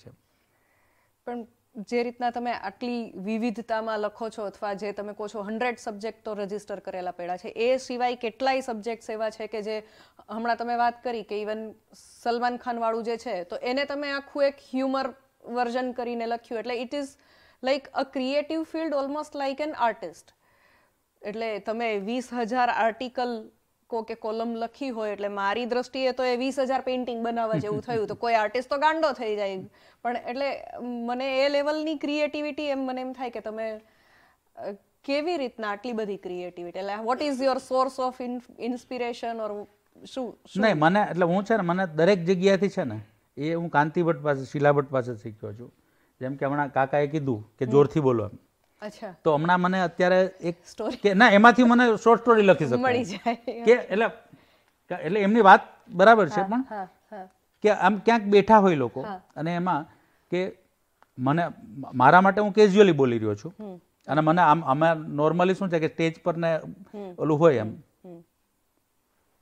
છે પણ જે રીતના તમે આટલી વિવિધતામાં લખો છો અથવા જે તમે કહો છો હંડ્રેડ સબ્જેક્ટ તો રજીસ્ટર કરેલા પેડા છે એ સિવાય કેટલાય સબ્જેક્ટ એવા છે કે જે હમણાં તમે વાત કરી કે ઇવન સલમાન ખાનવાળું જે છે તો એને તમે આખું એક હ્યુમર વર્ઝન કરીને લખ્યું એટલે it is like a creative field almost like an artist એટલે તમે વીસ હજાર આર્ટિકલ કો કે કોલમ લખી હોય એટલે મારી દ્રષ્ટિએ તો એ વીસ હજાર પેઇન્ટિંગ બનાવવા જેવું થયું તો કોઈ આર્ટિસ્ટ તો ગાંડો થઈ જાય પણ એટલે મને એ લેવલની ક્રિએટિવિટી એમ મને એમ થાય કે તમે કેવી રીતના આટલી બધી ક્રિએટિવિટી એટલે what is your source of inspiration or શું નહીં મને એટલે હું છે ને મને દરેક જગ્યાથી છે ને એ હું કાંતિભટ્ટ પાસે ભટ્ટ પાસે શીખ્યો છું જેમ કે હમણાં કાકાએ કીધું કે જોરથી બોલો એમ તો હમણાં મને અત્યારે એક સ્ટોરી ના એમાંથી મને શોર્ટ સ્ટોરી લખી શકું મળી જાય કે એટલે એટલે એમની વાત બરાબર છે પણ કે આમ ક્યાંક બેઠા હોય લોકો અને એમાં કે મને મારા માટે હું કેઝ્યુઅલી બોલી રહ્યો છું અને મને આમ અમે નોર્મલી શું છે કે સ્ટેજ પર ને ઓલું હોય એમ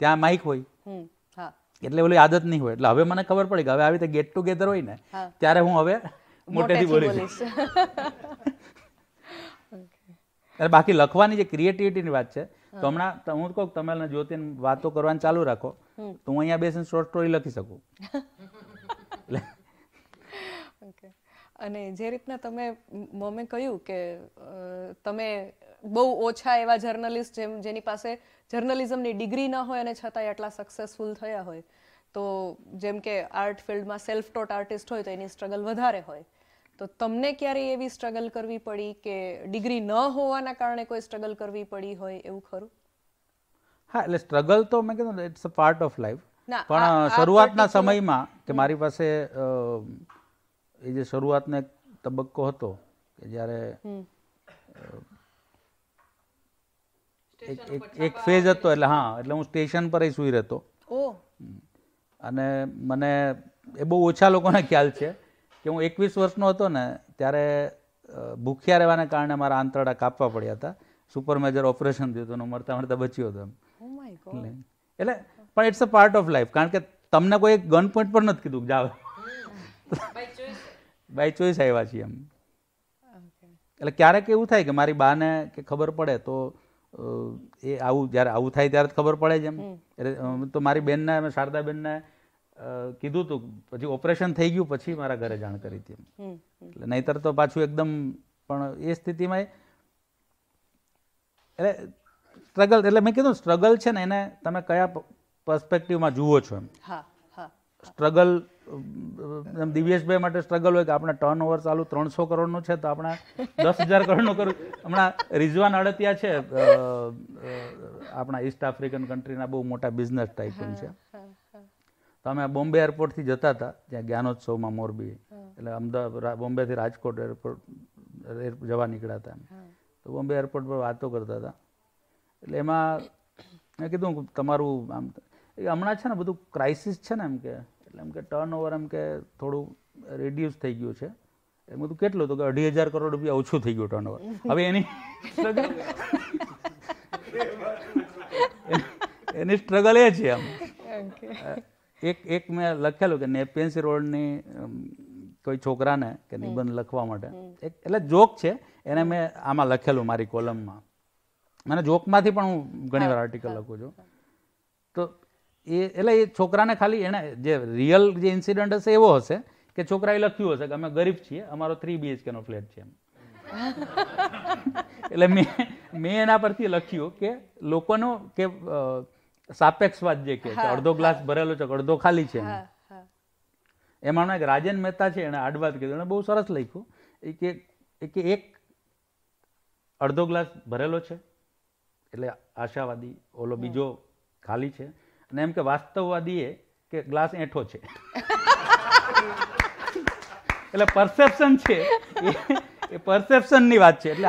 ત્યાં માઇક હોય એટલે ઓલી આદત નહીં હોય એટલે હવે મને ખબર પડી કે હવે આવી રીતે ગેટ ટુગેધર હોય ને ત્યારે હું હવે મોટેથી બોલીશ એટલે બાકી લખવાની જે ક્રિએટિવિટીની વાત છે તો હમણાં હું કહું તમે જ્યોતિન વાતો કરવાની ચાલુ રાખો તો હું અહીંયા બેસીને શોર્ટ સ્ટોરી લખી શકું અને જે રીતના તમે મમે કહ્યું કે તમે બહુ ઓછા એવા જર્નલિસ્ટ જેમ જેની પાસે જર્નલિઝમની ડિગ્રી ન હોય અને છતાંય આટલા સક્સેસફુલ થયા હોય તો જેમ કે આર્ટ ફિલ્ડમાં સેલ્ફ ટોટ આર્ટિસ્ટ હોય તો એની સ્ટ્રગલ વધારે હોય તો તમને ક્યારે એવી સ્ટ્રગલ કરવી પડી કે ડિગ્રી ન હોવાના કારણે કોઈ સ્ટ્રગલ કરવી પડી હોય એવું ખરું હા એટલે સ્ટ્રગલ તો મેં કીધું it's a part of life પણ શરૂઆતના સમયમાં કે મારી પાસે એ જે શરૂઆતનો એક તબક્કો હતો કે જ્યારે એક ફેઝ હતો એટલે હા એટલે હું સ્ટેશન પર સુઈ રહેતો અને મને એ બહુ ઓછા લોકોને ખ્યાલ છે કે હું એકવીસ વર્ષનો હતો ને ત્યારે ભૂખ્યા રહેવાને કારણે મારા આંતરડા કાપવા પડ્યા હતા સુપર મેજર ઓપરેશન થયું હતું મરતા મરતા બચ્યો હતો oh એટલે પણ it's a part of life કારણ કે તમને કોઈ ગન પોઈન્ટ પર નથી કીધું જાવ બાય ચોઈસ આવ્યા છીએ એમ એટલે ક્યારેક એવું થાય કે મારી બાને કે ખબર પડે તો એ આવું જ્યારે આવું થાય ત્યારે ખબર પડે જ એમ એટલે તો મારી બેનને શારદાબેનને કીધું હતું પછી ઓપરેશન થઈ ગયું પછી મારા ઘરે જાણ કરી હતી એટલે નહીતર તો પાછું એકદમ પણ એ સ્થિતિમાં એટલે સ્ટ્રગલ એટલે મેં કીધું સ્ટ્રગલ છે ને એને તમે કયા પર્સપેક્ટિવમાં જુઓ છો એમ સ્ટ્રગલ એમ દિવ્યેશભાઈ માટે સ્ટ્રગલ હોય કે આપણે ટર્ન ઓવર ચાલુ ત્રણસો કરોડનું છે તો આપણે દસ હજાર કરોડનું કરું હમણાં રિઝવાન અડતિયા છે આપણા ઈસ્ટ આફ્રિકન કન્ટ્રીના બહુ મોટા બિઝનેસ ટાઈપન છે તો અમે બોમ્બે એરપોર્ટથી જતા હતા જ્યાં જ્ઞાનોત્સવમાં મોરબી એટલે અમદાવાદ બોમ્બેથી રાજકોટ એરપોર્ટ જવા નીકળ્યા હતા અમે તો બોમ્બે એરપોર્ટ પર વાતો કરતા હતા એટલે એમાં મેં કીધું તમારું આમ હમણાં છે ને બધું ક્રાઇસિસ છે ને એમ કે એટલે એમ કે ટર્ન ઓવર એમ કે થોડું રિડ્યુસ થઈ ગયું છે એમ બધું કેટલું તો કે અઢી હજાર કરોડ રૂપિયા ઓછું થઈ ગયું ટર્ન ઓવર હવે એની એની સ્ટ્રગલ એ છે આમ એક એક મેં લખેલું કે નેપિયન્સી રોડની કોઈ છોકરાને કે નિબંધ લખવા માટે એક એટલે જોક છે એને મેં આમાં લખેલું મારી કોલમમાં મને જોકમાંથી પણ હું ઘણી વાર આર્ટિકલ લખું છું તો એ એટલે એ છોકરાને ખાલી એને જે રિયલ જે ઇન્સિડન્ટ હશે એવો હશે કે છોકરાએ લખ્યું હશે કે અમે ગરીબ છીએ અમારો થ્રી બીએચકેનો ફ્લેટ છે એમ એટલે મેં મેં એના પરથી લખ્યું કે લોકોનો કે સાપેક્ષવાદ જે કે અડધો ગ્લાસ ભરેલો છે અડધો ખાલી છે એમાં એક રાજન મહેતા છે એને આડવાદ કીધું એને બહુ સરસ લખ્યું કે કે એક અડધો ગ્લાસ ભરેલો છે એટલે આશાવાદી ઓલો બીજો ખાલી છે અને એમ કે વાસ્તવવાદી એ કે ગ્લાસ એઠો છે એટલે પરસેપ્શન છે એ પરસેપ્શનની વાત છે એટલે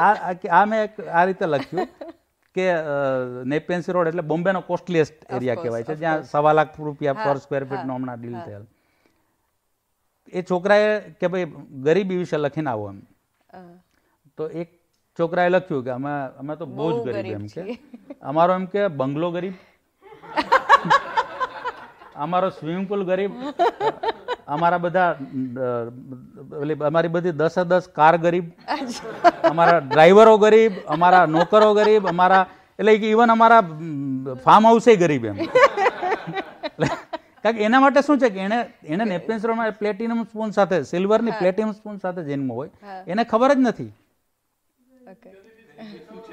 આ મેં આ રીતે લખ્યું કે નેપેન્સી રોડ એટલે બોમ્બેનો કોસ્ટલીએસ્ટ એરિયા કહેવાય છે જ્યાં સવા લાખ રૂપિયા પર સ્ક્વેર ફીટનો હમણાં ડીલ થયેલ એ છોકરાએ કે ભાઈ ગરીબી વિશે લખીને આવો એમ તો એક છોકરાએ લખ્યું કે અમે અમે તો બહુ જ ગરીબ એમ કે અમારો એમ કે બંગલો ગરીબ અમારો સ્વિમિંગ પુલ ગરીબ અમારા બધા અમારી બધી દસે દસ કાર ગરીબ અમારા ડ્રાઈવરો ગરીબ અમારા નોકરો ગરીબ અમારા એટલે કે ઇવન અમારા ફાર્મ હાઉસે ગરીબ એમ કારણ કે એના માટે શું છે કે એને એને નેપકિન સ્ટોરમાં પ્લેટિનમ સ્પૂન સાથે સિલ્વરની પ્લેટિનમ સ્પૂન સાથે જન્મ હોય એને ખબર જ નથી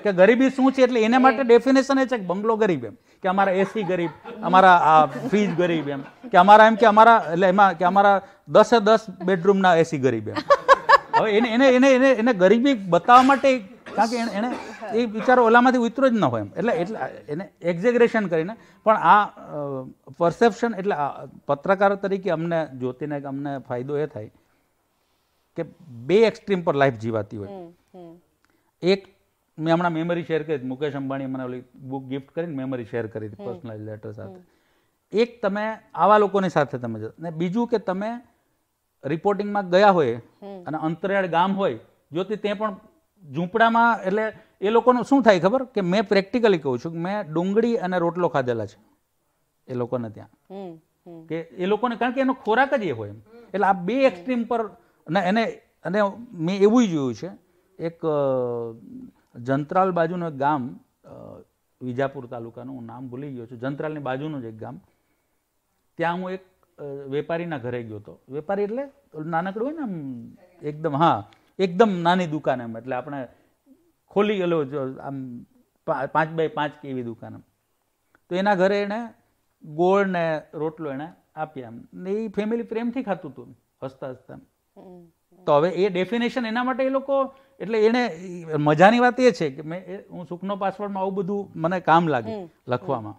કે ગરીબી શું છે એટલે એના માટે ડેફિનેશન એ છે કે બંગલો ગરીબ એમ કે અમારા એસી ગરીબ અમારા આ ફ્રીજ ગરીબ એમ કે અમારા એમ કે અમારા એટલે એમાં કે અમારા દસે દસ બેડરૂમના એસી ગરીબ એમ હવે એને એને એને એને એને ગરીબી બતાવવા માટે કારણ કે એને એ વિચારો ઓલામાંથી ઉતરો જ ન હોય એમ એટલે એટલે એને એક્ઝેગ્રેશન કરીને પણ આ પરસેપ્શન એટલે પત્રકાર તરીકે અમને જ્યોતિને અમને ફાયદો એ થાય કે બે એક્સ્ટ્રીમ પર લાઈફ જીવાતી હોય એક મેં હમણાં મેમરી શેર કરી મુકેશ અંબાણીએ મને ઓલી બુક ગિફ્ટ કરીને મેમરી શેર કરી હતી પર્સનલાઇઝ લેટર સાથે એક તમે આવા લોકોની સાથે તમે જતા ને બીજું કે તમે રિપોર્ટિંગમાં ગયા હોય અને અંતરિયાળ ગામ હોય જો તે પણ ઝૂંપડામાં એટલે એ લોકોનું શું થાય ખબર કે મેં પ્રેક્ટિકલી કહું છું કે મેં ડુંગળી અને રોટલો ખાધેલા છે એ લોકોને ત્યાં કે એ લોકોને કારણ કે એનો ખોરાક જ એ હોય એટલે આ બે એક્સ્ટ્રીમ પર અને એને અને મેં એવું જોયું છે એક જંત્રાલ બાજુનું એક ગામ વિજાપુર તાલુકાનું હું નામ ભૂલી ગયો છું જંત્રાલની બાજુનું જ એક ગામ ત્યાં હું એક વેપારીના ઘરે ગયો હતો વેપારી એટલે નાનકડું હોય ને એકદમ હા એકદમ નાની દુકાન એમ એટલે આપણે ખોલી ગયેલો આમ પાંચ બાય પાંચ કે એવી દુકાન એમ તો એના ઘરે એણે ગોળ ને રોટલો એણે આપ્યા એમ ને એ ફેમિલી પ્રેમથી ખાતું હતું હસતા હસતા તો હવે એ ડેફિનેશન એના માટે એ લોકો એટલે એને મજાની વાત એ છે કે મેં હું સુખનો પાસવર્ડમાં આવું બધું મને કામ લાગે લખવામાં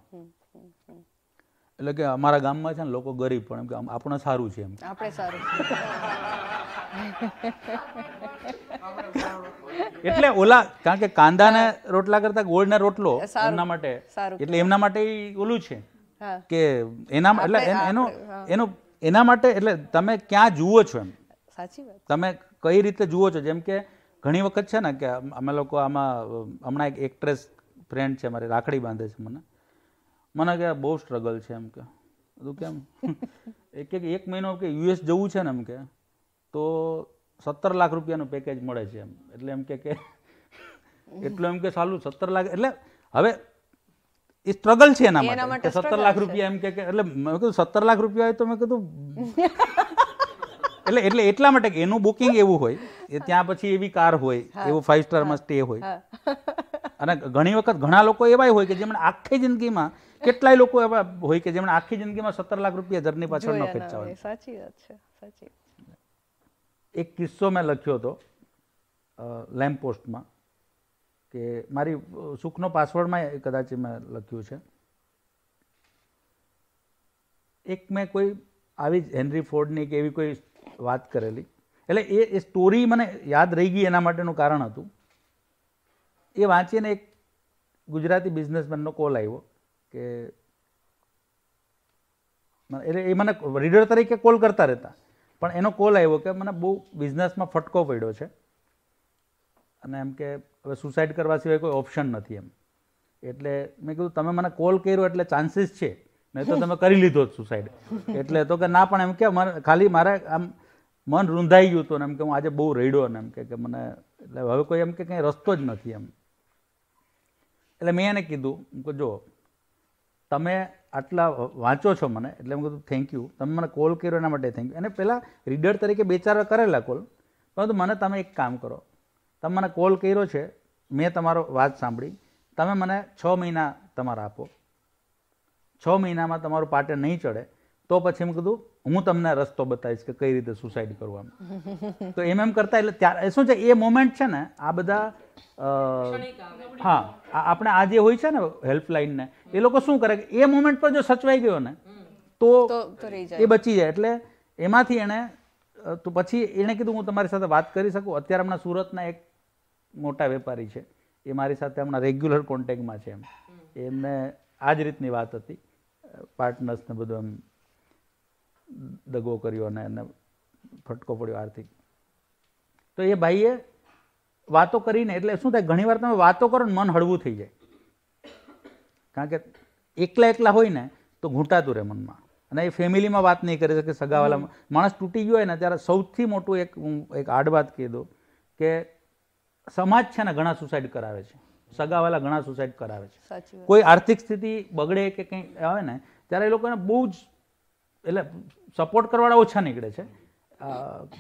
એટલે કે અમારા ગામમાં છે ને લોકો ગરીબ પણ એમ કે આપણે સારું છે એમ આપણે સારું એટલે ઓલા કારણ કે કાંદાના રોટલા કરતા ગોળ ગોળના રોટલો એમના માટે એટલે એમના માટે ઓલું છે કે એના એટલે એનો એનો એના માટે એટલે તમે ક્યાં જુઓ છો એમ તમે કઈ રીતે જુઓ છો જેમ કે ઘણી વખત છે ને કે અમે લોકો આમાં હમણાં એક એક્ટ્રેસ ફ્રેન્ડ છે મારી રાખડી બાંધે છે મને મને કે બહુ સ્ટ્રગલ છે એમ કે તો કેમ એક એક એક મહિનો કે યુએસ જવું છે ને એમ કે તો સત્તર લાખ રૂપિયાનું પેકેજ મળે છે એમ એટલે એમ કે એટલું એમ કે સાલું સત્તર લાખ એટલે હવે એ સ્ટ્રગલ છે એના માટે સત્તર લાખ રૂપિયા એમ કે એટલે મેં કીધું સત્તર લાખ રૂપિયા હોય તો મેં કીધું એટલે એટલે એટલા માટે કે એનું બુકિંગ એવું હોય એ ત્યાં પછી એવી કાર હોય એવો ફાઇવ માં સ્ટે હોય અને ઘણી વખત ઘણા લોકો એવાય હોય કે જેમણે આખી જિંદગીમાં કેટલાય લોકો એવા હોય કે જેમણે આખી જિંદગીમાં સત્તર લાખ રૂપિયા ઘરની પાછળ ન ખર્ચા હોય સાચી વાત છે સાચી એક કિસ્સો મેં લખ્યો હતો લેમ્પ પોસ્ટમાં કે મારી સુખનો પાસવર્ડમાં કદાચ મેં લખ્યું છે એક મેં કોઈ આવી જ હેનરી ફોર્ડની કે એવી કોઈ વાત કરેલી એટલે એ એ સ્ટોરી મને યાદ રહી ગઈ એના માટેનું કારણ હતું એ વાંચીને એક ગુજરાતી બિઝનેસમેનનો કોલ આવ્યો કે એટલે એ મને રીડર તરીકે કોલ કરતા રહેતા પણ એનો કોલ આવ્યો કે મને બહુ બિઝનેસમાં ફટકો પડ્યો છે અને એમ કે હવે સુસાઇડ કરવા સિવાય કોઈ ઓપ્શન નથી એમ એટલે મેં કીધું તમે મને કોલ કર્યો એટલે ચાન્સીસ છે નહીં તો તમે કરી લીધો જ સુસાઇડ એટલે તો કે ના પણ એમ કે મારે ખાલી મારે આમ મન રૂંધાઈ ગયું હતું એમ કે હું આજે બહુ રડ્યો ને એમ કે મને એટલે હવે કોઈ એમ કે કંઈ રસ્તો જ નથી એમ એટલે મેં એને કીધું કે જો તમે આટલા વાંચો છો મને એટલે હું કીધું થેન્ક યુ તમે મને કોલ કર્યો એના માટે થેન્ક યુ અને પહેલાં રીડર તરીકે બે ચાર કરેલા કોલ પરંતુ મને તમે એક કામ કરો તમે મને કોલ કર્યો છે મેં તમારો વાત સાંભળી તમે મને છ મહિના તમારા આપો છ મહિનામાં તમારું પાટે નહીં ચડે તો પછી એમ કીધું હું તમને રસ્તો બતાવીશ કે કઈ રીતે સુસાઇડ કરવાનું તો એમ એમ કરતા એટલે ત્યારે શું છે એ મોમેન્ટ છે ને આ બધા હા આપણે આ જે હોય છે ને હેલ્પલાઇનને એ લોકો શું કરે કે એ મોમેન્ટ પર જો સચવાઈ ગયો ને તો એ બચી જાય એટલે એમાંથી એણે તો પછી એણે કીધું હું તમારી સાથે વાત કરી શકું અત્યારે હમણાં સુરતના એક મોટા વેપારી છે એ મારી સાથે હમણાં રેગ્યુલર કોન્ટેક્ટમાં છે એમ એમને આ જ રીતની વાત હતી પાર્ટનર્સને બધું એમ દગો કર્યો અને એને ફટકો પડ્યો આર્થિક તો એ ભાઈએ વાતો કરીને એટલે શું થાય ઘણીવાર તમે વાતો કરો ને મન હળવું થઈ જાય કારણ કે એકલા એકલા હોય ને તો ઘૂંટાતું રહે મનમાં અને એ ફેમિલીમાં વાત નહીં કરી શકે સગાવાલામાં માણસ તૂટી ગયો હોય ને ત્યારે સૌથી મોટું એક હું એક આડ વાત કહી દો કે સમાજ છે ને ઘણા સુસાઇડ કરાવે છે સગાવાલા ઘણા સુસાઇડ કરાવે છે કોઈ આર્થિક સ્થિતિ બગડે કે કંઈ આવે ને ત્યારે એ લોકોને બહુ જ એટલે સપોર્ટ કરવાળા ઓછા નીકળે છે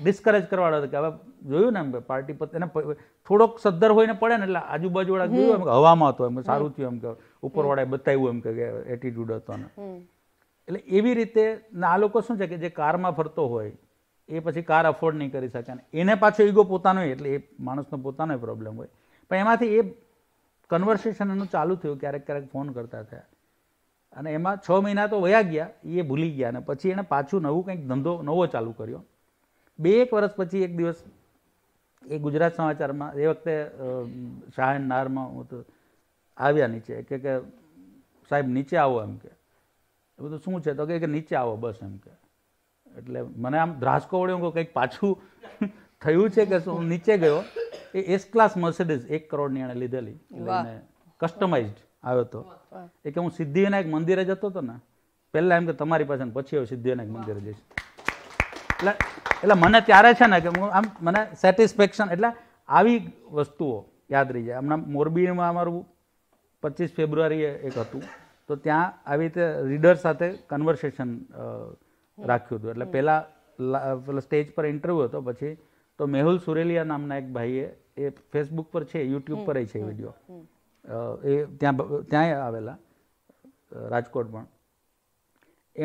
ડિસ્કરેજ કરવાળા કે હવે જોયું ને પાર્ટી પત એને થોડોક સદ્ધર હોય ને પડે ને એટલે આજુબાજુવાળા જોયું એમ હવામાં હતો એમ સારું થયું એમ કે ઉપરવાળાએ બતાવ્યું એમ કે એટીટ્યુડ હતો ને એટલે એવી રીતે આ લોકો શું છે કે જે કારમાં ફરતો હોય એ પછી કાર અફોર્ડ નહીં કરી શકે ને એને પાછો ઈગો પોતાનો એટલે એ માણસનો પોતાનો પ્રોબ્લેમ હોય પણ એમાંથી એ કન્વર્સેશન એનું ચાલુ થયું ક્યારેક ક્યારેક ફોન કરતા થયા અને એમાં છ મહિના તો વયા ગયા એ ભૂલી ગયા અને પછી એણે પાછું નવું કંઈક ધંધો નવો ચાલુ કર્યો બે એક વર્ષ પછી એક દિવસ એ ગુજરાત સમાચારમાં એ વખતે શાહન નારમાં હું આવ્યા નીચે કે કે સાહેબ નીચે આવો એમ કે એ બધું શું છે તો કે નીચે આવો બસ એમ કે એટલે મને આમ ધ્રાસકો વળ્યો કંઈક પાછું થયું છે કે શું નીચે ગયો એ એસ ક્લાસ મર્સિડીઝ એક કરોડની એણે લીધેલી કસ્ટમાઇઝડ આવ્યો હતો એ કે હું સિદ્ધિવિનાયક મંદિરે જતો હતો ને પહેલાં એમ કે તમારી પાસે પછી હવે સિદ્ધિવિનાયક મંદિરે જઈશ એટલે એટલે મને ત્યારે છે ને કે હું આમ મને સેટિસ્ફેક્શન એટલે આવી વસ્તુઓ યાદ રહી જાય હમણાં મોરબીમાં અમારું પચીસ ફેબ્રુઆરી એક હતું તો ત્યાં આવી રીતે રીડર સાથે કન્વર્સેશન રાખ્યું હતું એટલે પહેલાં પેલા સ્ટેજ પર ઇન્ટરવ્યુ હતો પછી તો મેહુલ સુરેલિયા નામના એક ભાઈએ એ ફેસબુક પર છે યુટ્યુબ પર છે વિડીયો એ ત્યાં ત્યાંય આવેલા રાજકોટ પણ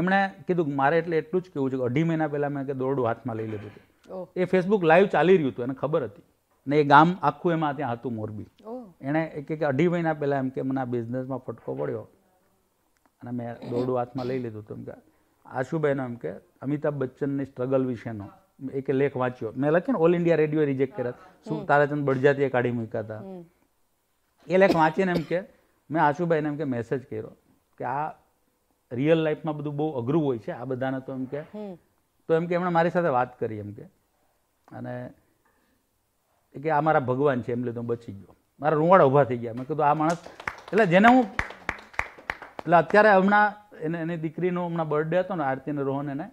એમણે કીધું મારે એટલે એટલું જ કેવું છે કે અઢી મહિના પહેલાં મેં કે દોરડું હાથમાં લઈ લીધું હતું એ ફેસબુક લાઈવ ચાલી રહ્યું હતું એને ખબર હતી ને એ ગામ આખું એમાં ત્યાં હતું મોરબી એણે કે અઢી મહિના પહેલાં એમ કે મને આ બિઝનેસમાં ફટકો પડ્યો અને મેં દોરડું હાથમાં લઈ લીધું હતું એમ કે આશુબહેનો એમ કે અમિતાભ બચ્ચનની સ્ટ્રગલ વિશેનો એક લેખ વાંચ્યો મેં લખ્યો ને ઓલ ઇન્ડિયા રેડિયો રિજેક્ટ કર્યા શું તારાચંદ બળજાતીએ કાઢી મૂક્યા હતા એ લેખ વાંચીને એમ કે મેં આશુભાઈને એમ કે મેસેજ કર્યો કે આ રિયલ લાઈફમાં બધું બહુ અઘરું હોય છે આ બધાને તો એમ કે તો એમ કે એમણે મારી સાથે વાત કરી એમ કે અને કે આ મારા ભગવાન છે એમ લીધો બચી ગયો મારા રૂંવાડા ઊભા થઈ ગયા મેં કીધું આ માણસ એટલે જેને હું એટલે અત્યારે હમણાં એને એની દીકરીનો હમણાં બર્થડે હતો ને આરતી આરતીને રોહન એને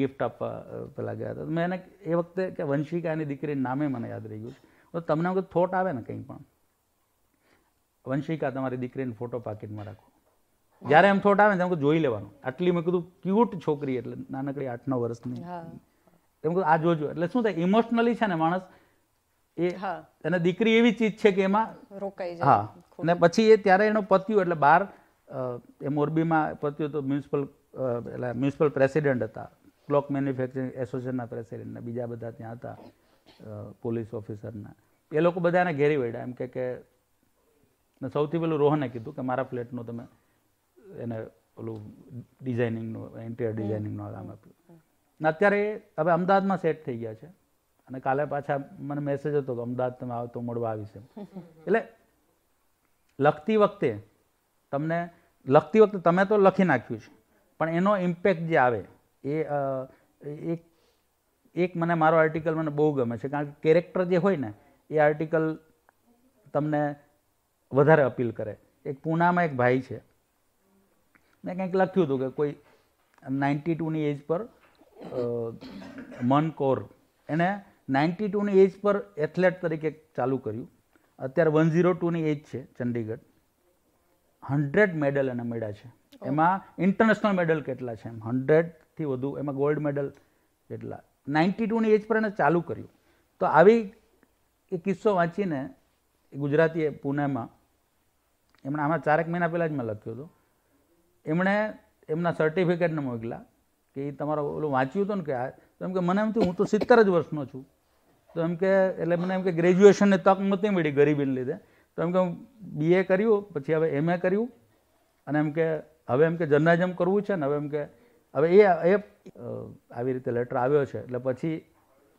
ગિફ્ટ આપવા પેલા ગયા હતા મેં એને એ વખતે કે વંશિકા એની દીકરીના નામે મને યાદ રહી ગયું છે તો તમને થોટ આવે ને કંઈ પણ વંશિકા તમારી દીકરીને ફોટો પાકીટમાં રાખો જ્યારે એમ થોટ આવે ને જોઈ લેવાનું આટલી મેં કીધું ક્યુટ છોકરી એટલે નાનકડી આઠ નવ વર્ષની એમ કીધું આ જોજો એટલે શું થાય ઇમોશનલી છે ને માણસ એ અને દીકરી એવી ચીજ છે કે એમાં રોકાઈ જાય હા અને પછી એ ત્યારે એનો પત્યું એટલે બાર એ મોરબીમાં પત્યું તો મ્યુનિસિપલ એટલે મ્યુનિસિપલ પ્રેસિડેન્ટ હતા ક્લોક મેન્યુફેક્ચરિંગ એસોસિએશનના પ્રેસિડેન્ટના બીજા બધા ત્યાં હતા પોલીસ ઓફિસરના એ લોકો બધાને ઘેરી વળ્યા એમ કે ને સૌથી પહેલું રોહને કીધું કે મારા ફ્લેટનું તમે એને ઓલું ડિઝાઇનિંગનું ઇન્ટિરિયર ડિઝાઇનિંગનું કામ આપ્યું ને અત્યારે હવે અમદાવાદમાં સેટ થઈ ગયા છે અને કાલે પાછા મને મેસેજ હતો કે અમદાવાદ તમે આવો તો મળવા આવીશ એમ એટલે લખતી વખતે તમને લખતી વખતે તમે તો લખી નાખ્યું છે પણ એનો ઇમ્પેક્ટ જે આવે એ એક એક મને મારો આર્ટિકલ મને બહુ ગમે છે કારણ કે કેરેક્ટર જે હોય ને એ આર્ટિકલ તમને વધારે અપીલ કરે એક પૂનામાં એક ભાઈ છે મેં કંઈક લખ્યું હતું કે કોઈ નાઇન્ટી ટુની એજ પર મન કોર એણે નાઇન્ટી ટુની એજ પર એથ્લેટ તરીકે ચાલુ કર્યું અત્યારે વન ઝીરો ટુની એજ છે ચંડીગઢ હંડ્રેડ મેડલ એને મળ્યા છે એમાં ઇન્ટરનેશનલ મેડલ કેટલા છે એમ હંડ્રેડથી વધુ એમાં ગોલ્ડ મેડલ કેટલા નાઇન્ટી ટુની એજ પર એને ચાલુ કર્યું તો આવી એ કિસ્સો વાંચીને ગુજરાતીએ પૂનેમાં એમણે આમાં ચારેક મહિના પહેલાં જ મેં લખ્યું હતું એમણે એમના સર્ટિફિકેટને મોકલા કે એ તમારો ઓલું વાંચ્યું હતું ને કે આ તો એમ કે મને એમ થયું હું તો સિત્તેર જ વર્ષનો છું તો એમ કે એટલે મને એમ કે ગ્રેજ્યુએશનની તક નહોતી મળી ગરીબીને લીધે તો એમ કે બીએ કર્યું પછી હવે એમએ કર્યું અને એમ કે હવે એમ કે જર્નાલિઝમ કરવું છે ને હવે એમ કે હવે એ એ આવી રીતે લેટર આવ્યો છે એટલે પછી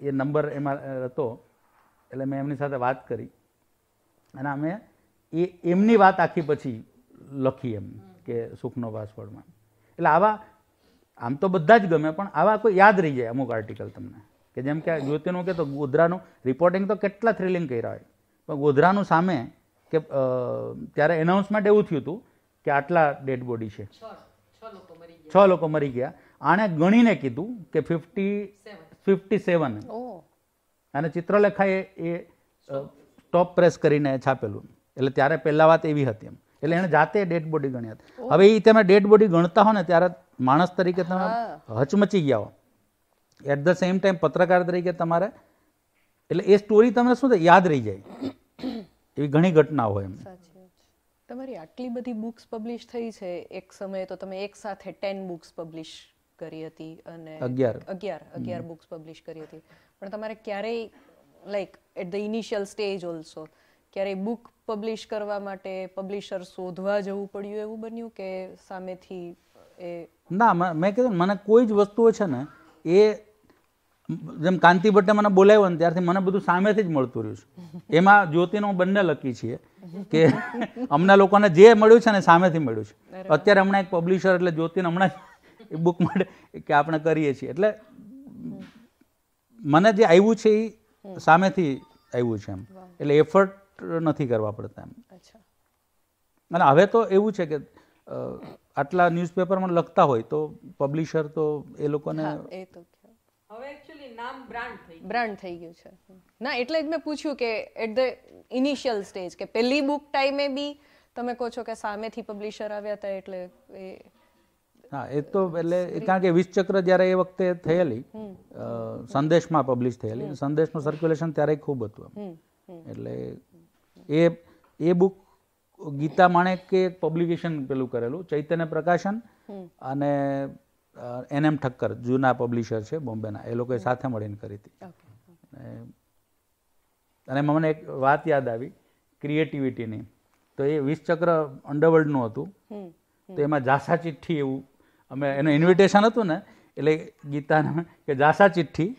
એ નંબર એમાં હતો એટલે મેં એમની સાથે વાત કરી અને અમે એ એમની વાત આખી પછી લખી એમ કે સુખનો પાસવર્ડમાં એટલે આવા આમ તો બધા જ ગમે પણ આવા કોઈ યાદ રહી જાય અમુક આર્ટિકલ તમને કે જેમ કે જ્યોતિનું કે તો ગોધરાનું રિપોર્ટિંગ તો કેટલા થ્રિલિંગ કર્યા હોય પણ ગોધરાનું સામે કે ત્યારે એનાઉન્સમેન્ટ એવું થયું હતું કે આટલા ડેડ બોડી છે છ લોકો મરી ગયા આણે ગણીને કીધું કે ફિફ્ટી ફિફ્ટી સેવન અને ચિત્રલેખાએ એ ટોપ પ્રેસ કરીને છાપેલું એટલે ત્યારે પહેલાં વાત એવી હતી એમ એટલે એણે જાતે ડેડ બોડી ગણી હતી હવે એ તમે ડેડ બોડી ગણતા હો ને ત્યારે માણસ તરીકે તમે હચમચી ગયા હો એટ ધ સેમ ટાઈમ પત્રકાર તરીકે તમારે એટલે એ સ્ટોરી તમને શું થાય યાદ રહી જાય એવી ઘણી ઘટનાઓ હોય એમ તમારી આટલી બધી બુક્સ પબ્લિશ થઈ છે એક સમયે તો તમે એક સાથે ટેન બુક્સ પબ્લિશ કરી હતી અને અગિયાર અગિયાર અગિયાર બુક્સ પબ્લિશ કરી હતી પણ તમારે ક્યારેય like at the initial stage also ક્યારેય બુક પબ્લિશ કરવા માટે પબ્લિશર શોધવા જવું પડ્યું એવું બન્યું કે સામેથી એ ના મેં કીધું મને કોઈ જ વસ્તુઓ છે ને એ જેમ કાંતિ ભટ્ટે મને બોલાવ્યો ને ત્યારથી મને બધું સામેથી જ મળતું રહ્યું છે એમાં જ્યોતિનો બંને લખી છીએ કે અમને લોકોને જે મળ્યું છે ને સામેથી મળ્યું છે અત્યારે હમણાં એક પબ્લિશર એટલે જ્યોતિને હમણાં એ બુક મળે કે આપણે કરીએ છીએ એટલે મને જે આવ્યું છે એ સામેથી આવ્યું છે એમ એટલે એફર્ટ નથી કરવા પડતા એમ અને હવે તો એવું છે કે આટલા ન્યૂઝપેપરમાં લખતા હોય તો પબ્લિશર તો એ લોકોને હવે એક્ચ્યુઅલી નામ બ્રાન્ડ બ્રાન્ડ થઈ ગયું છે ના એટલે જ મેં પૂછ્યું કે એટ ધ ઇનિશિયલ સ્ટેજ કે પહેલી બુક ટાઈમે બી તમે કહો છો કે સામેથી પબ્લિશર આવ્યા હતા એટલે એ હા એ તો એટલે કારણ કે વિષચક્ર જ્યારે એ વખતે થયેલી સંદેશમાં પબ્લિશ થયેલી સંદેશનું સર્ક્યુલેશન ત્યારે ખૂબ હતું એટલે એ એ બુક ગીતા માણેકે એક પબ્લિકેશન પેલું કરેલું ચૈતન્ય પ્રકાશન અને એન એમ ઠક્કર જૂના પબ્લિશર છે બોમ્બેના એ લોકોએ સાથે મળીને કરી હતી અને મને એક વાત યાદ આવી ક્રિએટિવિટીની તો એ વીસ ચક્ર અંડરવર્લ્ડનું હતું તો એમાં જાસા ચિઠ્ઠી એવું અમે એનું ઇન્વિટેશન હતું ને એટલે ગીતાને કે જાસા ચિઠ્ઠી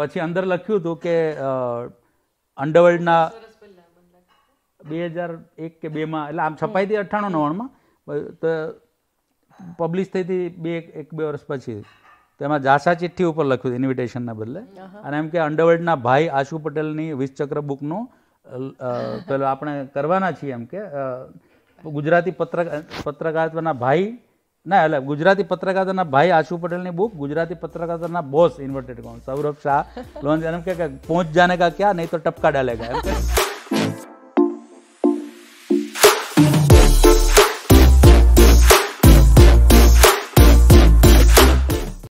પછી અંદર લખ્યું હતું કે અંડરવર્લ્ડના બે હજાર એક કે બેમાં એટલે આમ છપાઈ હતી અઠ્ઠાણું નવ્વાણુંમાં તો પબ્લિશ થઈ હતી બે એક બે વર્ષ પછી તેમાં જાસા ચિઠ્ઠી ઉપર લખ્યું ઇન્વિટેશનના બદલે અને એમ કે અંડરવર્લ્ડના ભાઈ આશુ પટેલની વિષચક્ર બુકનો પેલો આપણે કરવાના છીએ એમ કે ગુજરાતી પત્રક પત્રકારત્વના ભાઈ ના એટલે ગુજરાતી પત્રકારતાના ભાઈ આશુ પટેલની બુક ગુજરાતી પત્રકારતાના બોસ ઇન્વર્ટેડ કોણ સૌરભ શાહ લોન્ચ એમ કે પહોંચ જાને કા ક્યાં નહીં તો ટપકા ડાલેગા એમ